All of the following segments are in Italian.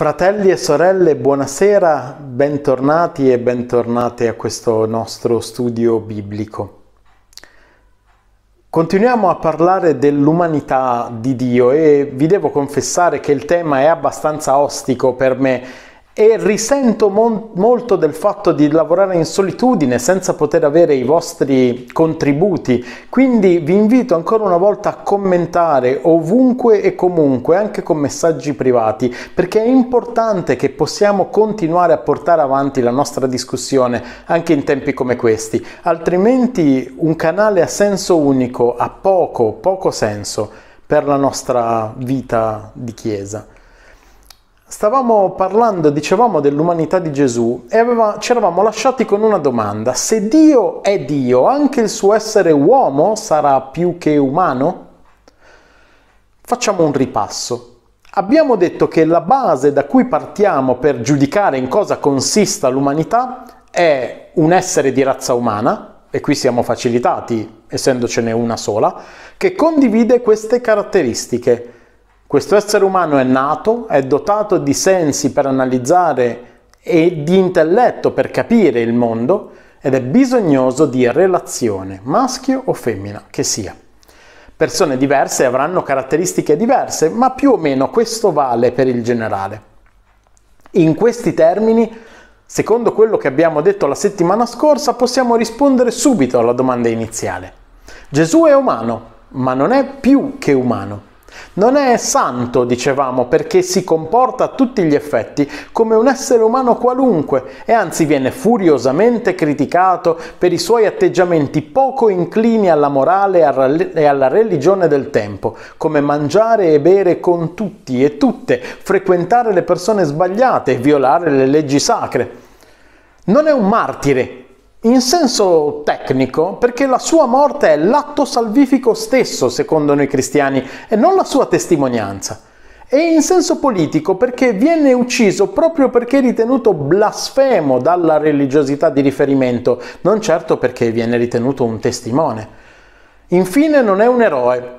Fratelli e sorelle, buonasera, bentornati e bentornate a questo nostro studio biblico. Continuiamo a parlare dell'umanità di Dio e vi devo confessare che il tema è abbastanza ostico per me e risento mon- molto del fatto di lavorare in solitudine senza poter avere i vostri contributi, quindi vi invito ancora una volta a commentare ovunque e comunque, anche con messaggi privati, perché è importante che possiamo continuare a portare avanti la nostra discussione anche in tempi come questi, altrimenti un canale a senso unico ha poco, poco senso per la nostra vita di chiesa. Stavamo parlando, dicevamo, dell'umanità di Gesù e aveva, ci eravamo lasciati con una domanda. Se Dio è Dio, anche il suo essere uomo sarà più che umano? Facciamo un ripasso. Abbiamo detto che la base da cui partiamo per giudicare in cosa consista l'umanità è un essere di razza umana, e qui siamo facilitati, essendocene una sola, che condivide queste caratteristiche questo essere umano è nato, è dotato di sensi per analizzare e di intelletto per capire il mondo ed è bisognoso di relazione, maschio o femmina che sia. Persone diverse avranno caratteristiche diverse, ma più o meno questo vale per il generale. In questi termini, secondo quello che abbiamo detto la settimana scorsa, possiamo rispondere subito alla domanda iniziale. Gesù è umano, ma non è più che umano. Non è santo, dicevamo, perché si comporta a tutti gli effetti come un essere umano qualunque e anzi viene furiosamente criticato per i suoi atteggiamenti poco inclini alla morale e alla religione del tempo, come mangiare e bere con tutti e tutte, frequentare le persone sbagliate e violare le leggi sacre. Non è un martire, in senso tecnico, perché la sua morte è l'atto salvifico stesso, secondo noi cristiani, e non la sua testimonianza. E in senso politico, perché viene ucciso proprio perché ritenuto blasfemo dalla religiosità di riferimento, non certo perché viene ritenuto un testimone. Infine non è un eroe,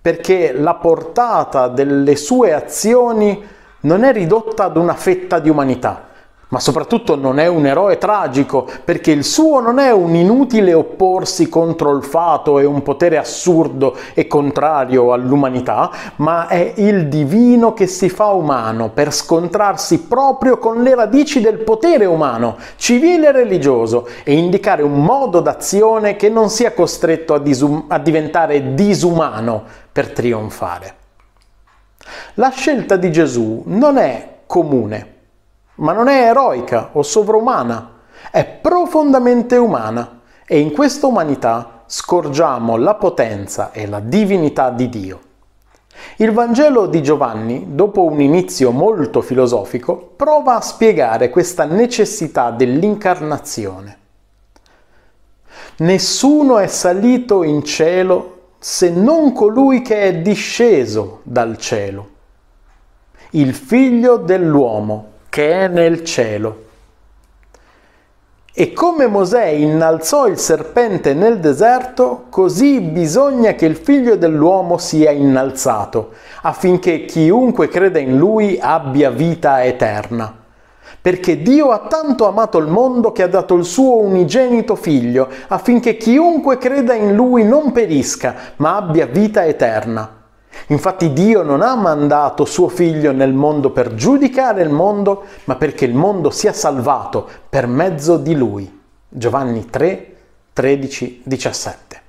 perché la portata delle sue azioni non è ridotta ad una fetta di umanità ma soprattutto non è un eroe tragico, perché il suo non è un inutile opporsi contro il fato e un potere assurdo e contrario all'umanità, ma è il divino che si fa umano per scontrarsi proprio con le radici del potere umano, civile e religioso, e indicare un modo d'azione che non sia costretto a, disum- a diventare disumano per trionfare. La scelta di Gesù non è comune ma non è eroica o sovrumana, è profondamente umana e in questa umanità scorgiamo la potenza e la divinità di Dio. Il Vangelo di Giovanni, dopo un inizio molto filosofico, prova a spiegare questa necessità dell'incarnazione. Nessuno è salito in cielo se non colui che è disceso dal cielo, il figlio dell'uomo che è nel cielo. E come Mosè innalzò il serpente nel deserto, così bisogna che il figlio dell'uomo sia innalzato, affinché chiunque creda in lui abbia vita eterna. Perché Dio ha tanto amato il mondo che ha dato il suo unigenito figlio, affinché chiunque creda in lui non perisca, ma abbia vita eterna. Infatti Dio non ha mandato suo figlio nel mondo per giudicare il mondo, ma perché il mondo sia salvato per mezzo di lui. Giovanni 3, 13, 17.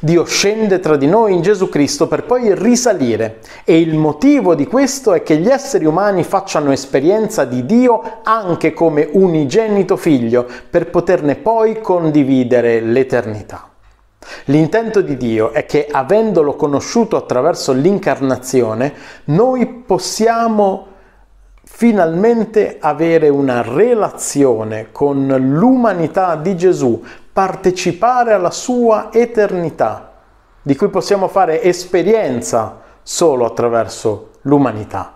Dio scende tra di noi in Gesù Cristo per poi risalire e il motivo di questo è che gli esseri umani facciano esperienza di Dio anche come unigenito figlio per poterne poi condividere l'eternità. L'intento di Dio è che, avendolo conosciuto attraverso l'incarnazione, noi possiamo finalmente avere una relazione con l'umanità di Gesù, partecipare alla sua eternità, di cui possiamo fare esperienza solo attraverso l'umanità.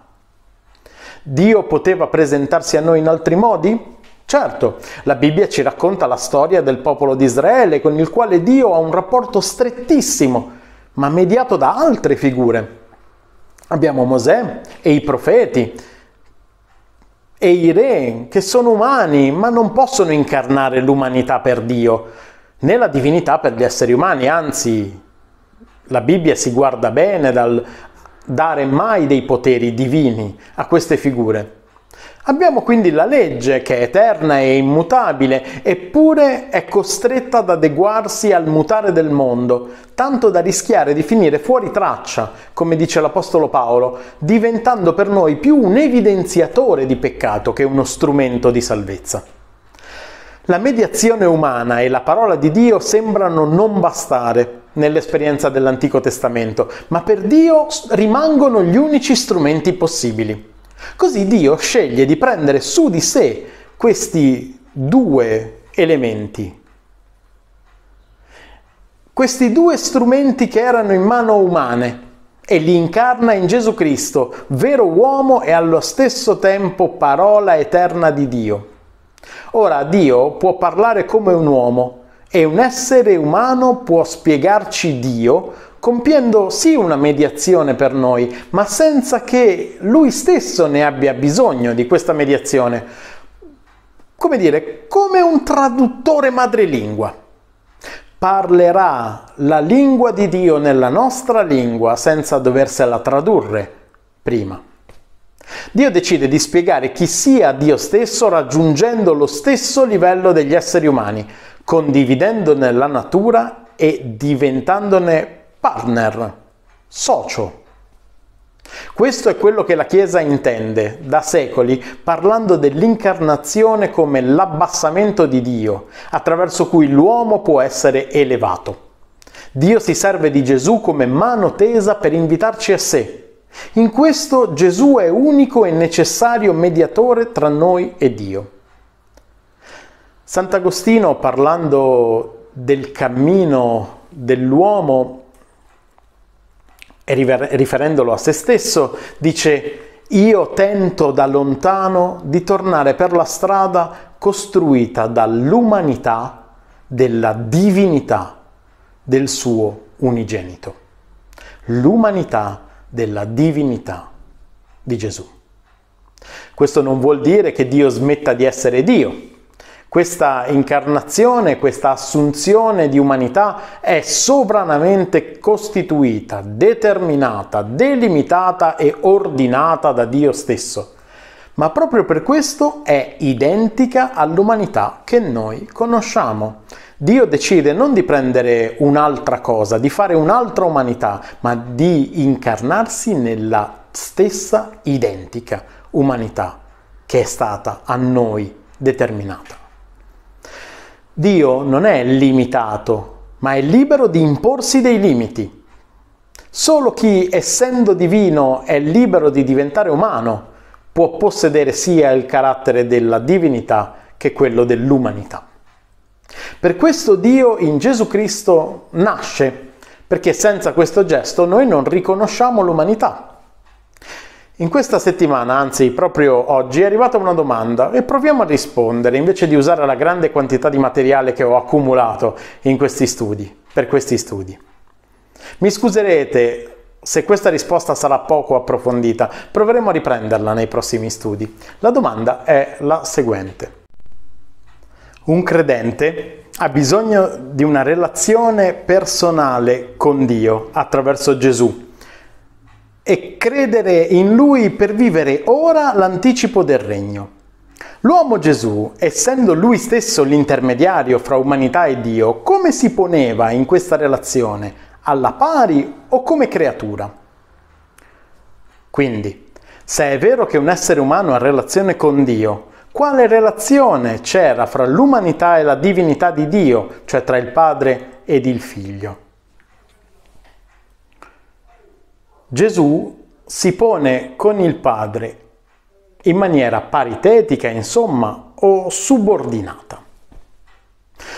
Dio poteva presentarsi a noi in altri modi? Certo, la Bibbia ci racconta la storia del popolo di Israele con il quale Dio ha un rapporto strettissimo, ma mediato da altre figure. Abbiamo Mosè e i profeti e i re che sono umani ma non possono incarnare l'umanità per Dio né la divinità per gli esseri umani, anzi la Bibbia si guarda bene dal dare mai dei poteri divini a queste figure. Abbiamo quindi la legge che è eterna e immutabile, eppure è costretta ad adeguarsi al mutare del mondo, tanto da rischiare di finire fuori traccia, come dice l'Apostolo Paolo, diventando per noi più un evidenziatore di peccato che uno strumento di salvezza. La mediazione umana e la parola di Dio sembrano non bastare nell'esperienza dell'Antico Testamento, ma per Dio rimangono gli unici strumenti possibili. Così Dio sceglie di prendere su di sé questi due elementi, questi due strumenti che erano in mano umane e li incarna in Gesù Cristo, vero uomo e allo stesso tempo parola eterna di Dio. Ora Dio può parlare come un uomo e un essere umano può spiegarci Dio compiendo sì una mediazione per noi, ma senza che lui stesso ne abbia bisogno di questa mediazione. Come dire, come un traduttore madrelingua. Parlerà la lingua di Dio nella nostra lingua senza doversela tradurre prima. Dio decide di spiegare chi sia Dio stesso raggiungendo lo stesso livello degli esseri umani, condividendone la natura e diventandone partner, socio. Questo è quello che la Chiesa intende da secoli, parlando dell'incarnazione come l'abbassamento di Dio, attraverso cui l'uomo può essere elevato. Dio si serve di Gesù come mano tesa per invitarci a sé. In questo Gesù è unico e necessario mediatore tra noi e Dio. Sant'Agostino, parlando del cammino dell'uomo, e riferendolo a se stesso dice io tento da lontano di tornare per la strada costruita dall'umanità della divinità del suo unigenito. L'umanità della divinità di Gesù. Questo non vuol dire che Dio smetta di essere Dio, questa incarnazione, questa assunzione di umanità è sovranamente costituita, determinata, delimitata e ordinata da Dio stesso, ma proprio per questo è identica all'umanità che noi conosciamo. Dio decide non di prendere un'altra cosa, di fare un'altra umanità, ma di incarnarsi nella stessa identica umanità che è stata a noi determinata. Dio non è limitato, ma è libero di imporsi dei limiti. Solo chi, essendo divino, è libero di diventare umano, può possedere sia il carattere della divinità che quello dell'umanità. Per questo Dio in Gesù Cristo nasce, perché senza questo gesto noi non riconosciamo l'umanità. In questa settimana, anzi proprio oggi, è arrivata una domanda e proviamo a rispondere invece di usare la grande quantità di materiale che ho accumulato questi studi, per questi studi. Mi scuserete se questa risposta sarà poco approfondita, proveremo a riprenderla nei prossimi studi. La domanda è la seguente. Un credente ha bisogno di una relazione personale con Dio attraverso Gesù e credere in lui per vivere ora l'anticipo del regno. L'uomo Gesù, essendo lui stesso l'intermediario fra umanità e Dio, come si poneva in questa relazione? Alla pari o come creatura? Quindi, se è vero che un essere umano ha relazione con Dio, quale relazione c'era fra l'umanità e la divinità di Dio, cioè tra il Padre ed il Figlio? Gesù si pone con il Padre in maniera paritetica, insomma, o subordinata.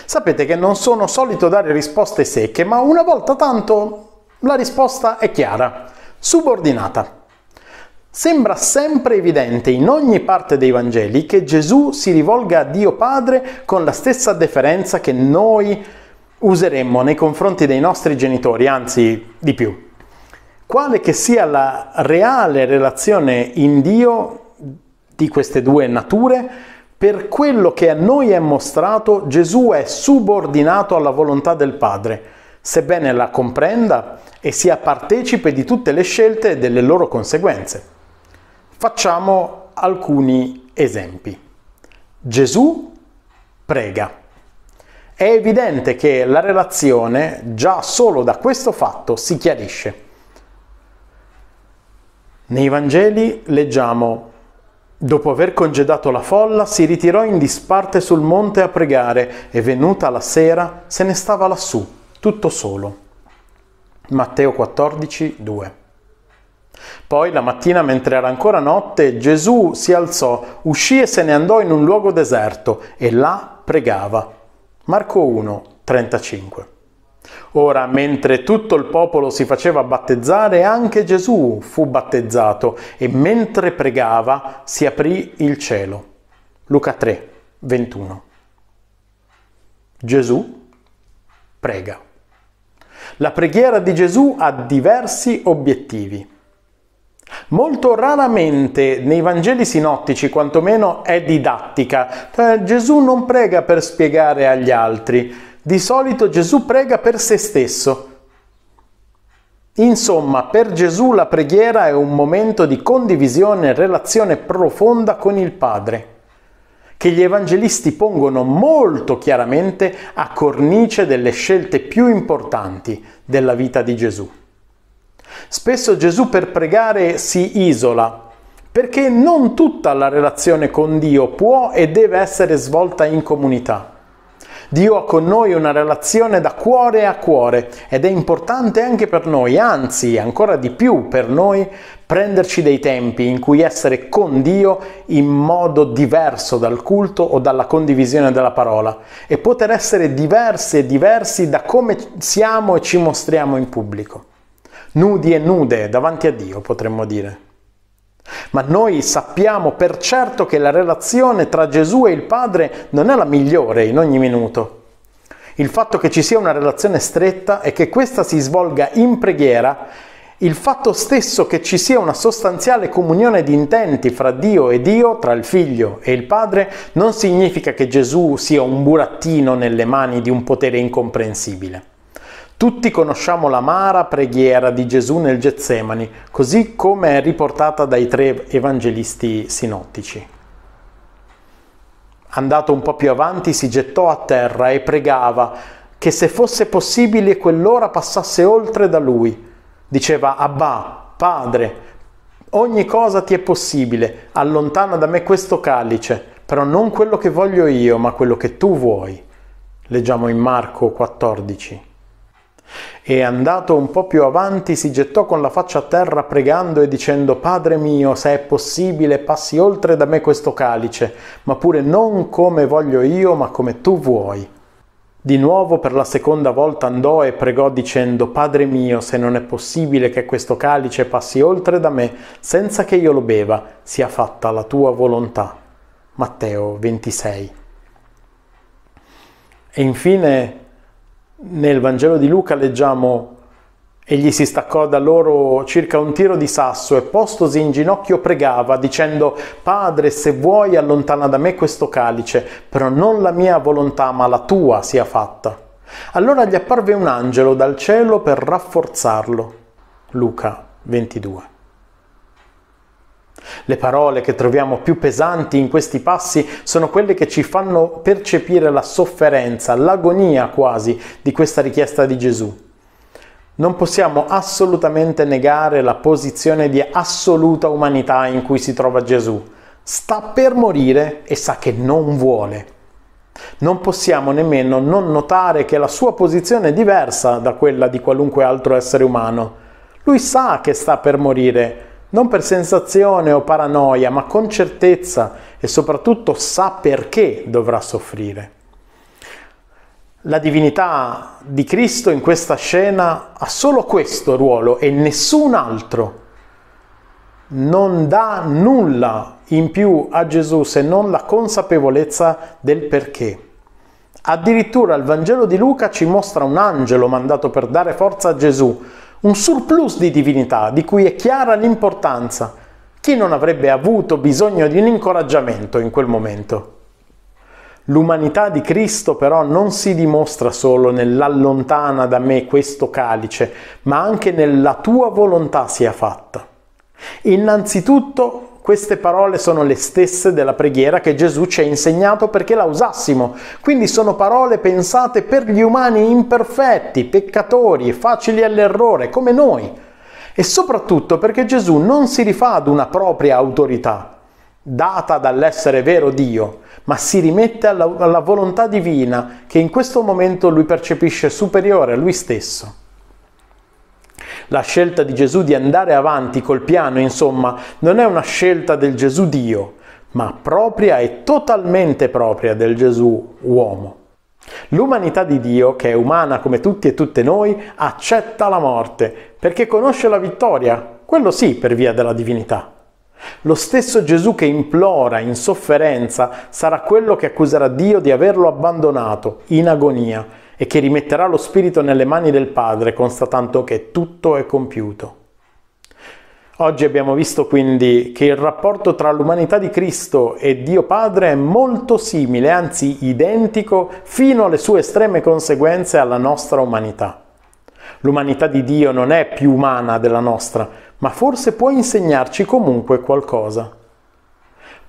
Sapete che non sono solito dare risposte secche, ma una volta tanto la risposta è chiara, subordinata. Sembra sempre evidente in ogni parte dei Vangeli che Gesù si rivolga a Dio Padre con la stessa deferenza che noi useremmo nei confronti dei nostri genitori, anzi di più quale che sia la reale relazione in Dio di queste due nature, per quello che a noi è mostrato, Gesù è subordinato alla volontà del Padre, sebbene la comprenda e sia partecipe di tutte le scelte e delle loro conseguenze. Facciamo alcuni esempi. Gesù prega. È evidente che la relazione già solo da questo fatto si chiarisce. Nei Vangeli leggiamo Dopo aver congedato la folla, si ritirò in disparte sul monte a pregare e venuta la sera se ne stava lassù, tutto solo. Matteo 14, 2. Poi la mattina, mentre era ancora notte, Gesù si alzò, uscì e se ne andò in un luogo deserto e là pregava. Marco 1, 35. Ora, mentre tutto il popolo si faceva battezzare, anche Gesù fu battezzato e mentre pregava si aprì il cielo. Luca 3, 21. Gesù prega. La preghiera di Gesù ha diversi obiettivi. Molto raramente nei Vangeli sinottici, quantomeno, è didattica, cioè Gesù non prega per spiegare agli altri, di solito Gesù prega per se stesso. Insomma, per Gesù la preghiera è un momento di condivisione e relazione profonda con il Padre, che gli evangelisti pongono molto chiaramente a cornice delle scelte più importanti della vita di Gesù. Spesso Gesù per pregare si isola, perché non tutta la relazione con Dio può e deve essere svolta in comunità. Dio ha con noi una relazione da cuore a cuore ed è importante anche per noi, anzi ancora di più per noi, prenderci dei tempi in cui essere con Dio in modo diverso dal culto o dalla condivisione della parola e poter essere diversi e diversi da come siamo e ci mostriamo in pubblico. Nudi e nude davanti a Dio, potremmo dire. Ma noi sappiamo per certo che la relazione tra Gesù e il Padre non è la migliore in ogni minuto. Il fatto che ci sia una relazione stretta e che questa si svolga in preghiera, il fatto stesso che ci sia una sostanziale comunione di intenti fra Dio e Dio, tra il Figlio e il Padre, non significa che Gesù sia un burattino nelle mani di un potere incomprensibile. Tutti conosciamo l'amara preghiera di Gesù nel Getsemani, così come è riportata dai tre evangelisti sinottici. Andato un po' più avanti, si gettò a terra e pregava che se fosse possibile quell'ora passasse oltre da lui. Diceva, Abba, Padre, ogni cosa ti è possibile, allontana da me questo calice, però non quello che voglio io, ma quello che tu vuoi. Leggiamo in Marco 14. E andato un po' più avanti si gettò con la faccia a terra pregando e dicendo Padre mio, se è possibile passi oltre da me questo calice, ma pure non come voglio io, ma come tu vuoi. Di nuovo per la seconda volta andò e pregò dicendo Padre mio, se non è possibile che questo calice passi oltre da me senza che io lo beva, sia fatta la tua volontà. Matteo 26. E infine nel Vangelo di Luca leggiamo Egli si staccò da loro circa un tiro di sasso e postosi in ginocchio pregava dicendo Padre se vuoi allontana da me questo calice, però non la mia volontà ma la tua sia fatta. Allora gli apparve un angelo dal cielo per rafforzarlo. Luca 22 le parole che troviamo più pesanti in questi passi sono quelle che ci fanno percepire la sofferenza, l'agonia quasi di questa richiesta di Gesù. Non possiamo assolutamente negare la posizione di assoluta umanità in cui si trova Gesù. Sta per morire e sa che non vuole. Non possiamo nemmeno non notare che la sua posizione è diversa da quella di qualunque altro essere umano. Lui sa che sta per morire, non per sensazione o paranoia, ma con certezza e soprattutto sa perché dovrà soffrire. La divinità di Cristo in questa scena ha solo questo ruolo e nessun altro. Non dà nulla in più a Gesù se non la consapevolezza del perché. Addirittura il Vangelo di Luca ci mostra un angelo mandato per dare forza a Gesù, un surplus di divinità di cui è chiara l'importanza. Chi non avrebbe avuto bisogno di un incoraggiamento in quel momento? L'umanità di Cristo però non si dimostra solo nell'allontana da me questo calice, ma anche nella tua volontà sia fatta. Innanzitutto queste parole sono le stesse della preghiera che Gesù ci ha insegnato perché la usassimo, quindi sono parole pensate per gli umani imperfetti, peccatori, facili all'errore, come noi. E soprattutto perché Gesù non si rifà ad una propria autorità, data dall'essere vero Dio, ma si rimette alla, alla, volontà divina che in questo momento lui percepisce superiore a lui stesso. La scelta di Gesù di andare avanti col piano, insomma, non è una scelta del Gesù Dio, ma propria e totalmente propria del Gesù uomo. L'umanità di Dio, che è umana come tutti e tutte noi, accetta la morte perché conosce la vittoria, quello sì per via della divinità. Lo stesso Gesù che implora in sofferenza sarà quello che accuserà Dio di averlo abbandonato in agonia e che rimetterà lo Spirito nelle mani del Padre, constatando che tutto è compiuto. Oggi abbiamo visto quindi che il rapporto tra l'umanità di Cristo e Dio Padre è molto simile, anzi identico, fino alle sue estreme conseguenze alla nostra umanità. L'umanità di Dio non è più umana della nostra, ma forse può insegnarci comunque qualcosa.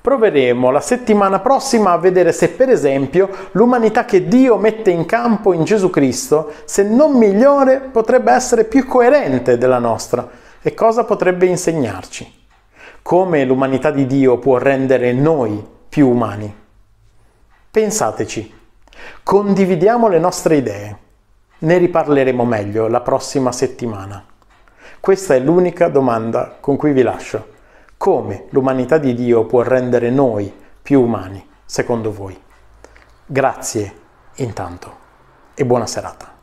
Proveremo la settimana prossima a vedere se per esempio l'umanità che Dio mette in campo in Gesù Cristo, se non migliore, potrebbe essere più coerente della nostra e cosa potrebbe insegnarci. Come l'umanità di Dio può rendere noi più umani. Pensateci, condividiamo le nostre idee. Ne riparleremo meglio la prossima settimana. Questa è l'unica domanda con cui vi lascio. Come l'umanità di Dio può rendere noi più umani, secondo voi? Grazie intanto e buona serata.